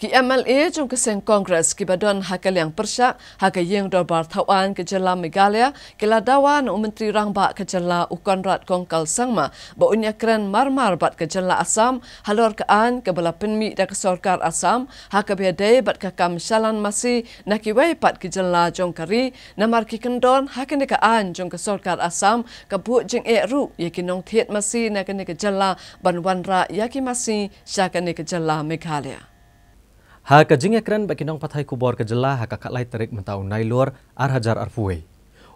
ki MLA chung ka seng Congress ki badon hakaliang persha haka yeng do bar thawan ke jela Meghalaya ke la u menteri rangba ke jela u Conrad Kongkal Sangma ba unya kren marmar bat ke jela Assam halor kean an ke bala penmi da ke sorkar Assam haka be bat ka kam shalan masi na ki wei pat ke jela jong kari ki kendon haka ne ka ke sorkar Assam ka bu jing e ru ye ya ki nong thiet masi na ke ne ke jela ban wan ra ya ki masi sha ke ne ke jela Ha ka jing ekran ba kinong pathai ku bor ka jilla ha ka khatlai tarik menta unai lor ar hajar ar fuwe.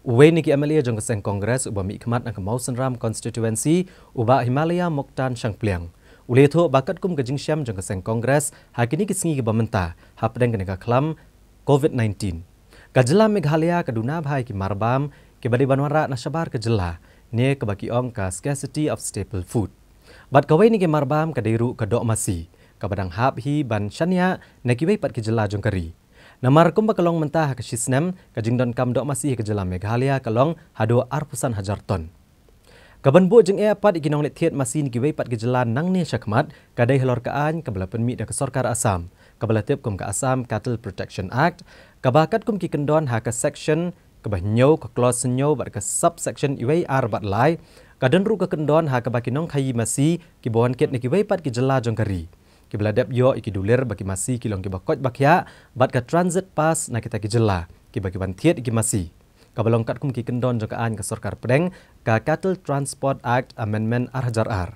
Uwe ni amalia jong seng kongres uba mi khmat na ka mausan ram constituency uba Himalaya Moktan Shangpliang. Ule itu bakat kum ka jing syam jong seng kongres ha kini ki singi ki bamenta ha pedeng ka ka COVID-19. Ka jilla Meghalaya ka duna bhai ki marbam ke bali banwara na shabar ka jilla ni ke baki om ka scarcity of staple food. Bat kawai ni ke marbam ka deru ka dok masih kabadang hab hi ban shanya nagiwei pat kejela jongkari. Namar kum kelong mentah ke Shisnam, ke Jingdon Kam dok masih ke Jalan Meghalaya kalong hado arpusan hajar ton. Kaban bu jeng eapat iginong let thiet masih ni pat ke Jalan nang ni syakmat, kadai helor ka an ke bala penmi da ke Sorkar Asam, ke bala tip kum ke Asam Cattle Protection Act, ke bakat kum ki kendon ha ke section, ke bah nyau ke klos nyau bat ke sub section iwei ar bat lai, ke den ru ke kendon ha ke bakinong kayi masih ki bohan ket ni ki pat ke Jalan jongkari. kari ke beladap yo iki dulir bagi masi kilong ke bakot bakya bat ke transit pass na kita ke jela ke bagi bantiet iki masi ka belongkat kum ki kendon jo ka sorkar pedeng ka cattle transport act amendment arhajar ar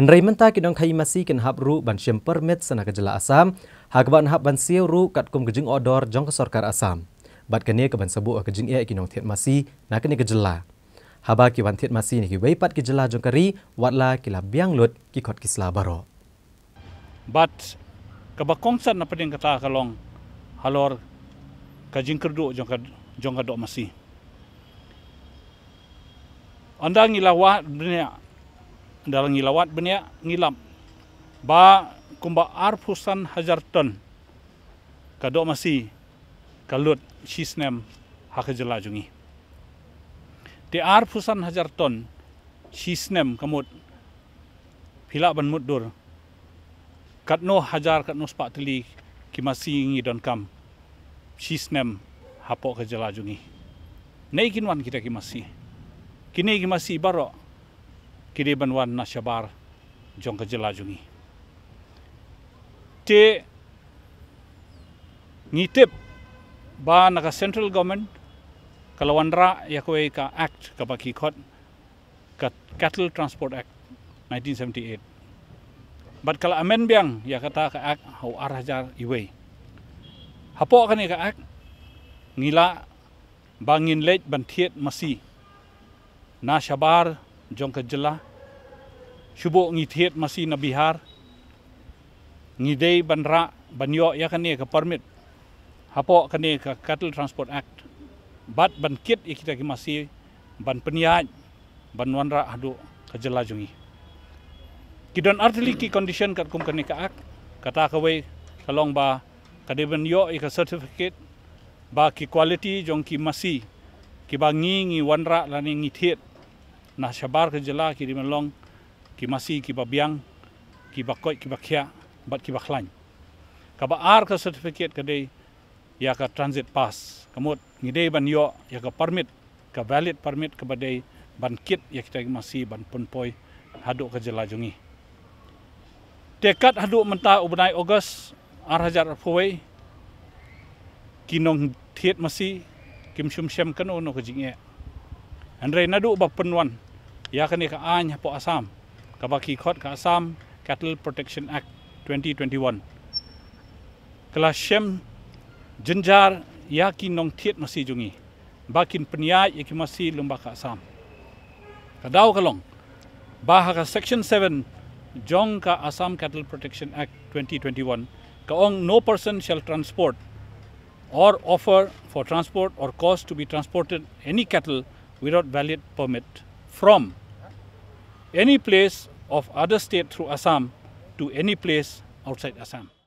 Henry menta kidong khai masi ken hab ru ban syem permit sana ke jela asam hakban hab ban siu ru kat kum ke jing odor jong ke sorkar asam bat kene ke ban sebu ke jing ia e, iki nong thiet masi na kene ke jela Haba ki wan thiet masi ni ki weipat ki jela jong kari, watla ki la biang lut ki kot ki selabaro. baro but kebakongsan apa yang kata kalong halor kajing kerdu jong jong kadok masih anda ngilawat benya dalam ngilawat benya ngilam ba kumba arfusan hajar ton kadok masih kalut sisnem hakajela jungi di arfusan hajar ton sisnem kamut pilak ban mudur kat no hajar kat no sepak teli kimasi ngi don kam sisnem hapok ke jela jungi nei kinwan kita kimasi kini kimasi baro kini banwan nasabar jong ke jela jungi te ngi tip ba naga central government kalau wandra ya e ka act ka baki kot kat cattle transport act 1978 bat kala amen biang ya kata ka ak hau arah jar iwe hapo kan ka ak ngila bangin lej ban thiet masi na shabar jong ka jela shubo ngi thiet masi na bihar ngi dei ban ra ban yo ya kan ni ka permit hapo kan ni ka cattle transport act bat ban kit ikita ki masi ban penyaj ban wanra adu ka jela jungi kidon artili ki condition kat kum kani ka ak kata ka wei talong ba kadiban yo i ka certificate ba ki quality jong ki masi ki ba ngi ngi wanra la ni ngi thiet na shabar ka jela ki dimen ki masi ki ba biang ki ba koi ki ba khya bat ki ba khlan ka ba ar ka certificate ka dei ya ka transit pass kamut ngi dei ban yo ya ka permit ka valid permit ka ba dei ban kit ya kita ki masi ban pun poi haduk ke jelajungi. jungi Dekat haduk menta ubnai ogos arhajar puwei kinong thiet masi kim shum shem kan ono ko jingye. Andre nadu ba penwan ya kan ka anya po asam ka ba khot ka asam cattle protection act 2021. Kala shem jinjar ya kinong thiet masi jungi. Bakin penia ya ikimasi ya lumba ka asam. Kadau kalong. Bahaga section 7 Jong ka Assam Cattle Protection Act 2021 kaong no person shall transport or offer for transport or cause to be transported any cattle without valid permit from any place of other state through Assam to any place outside Assam.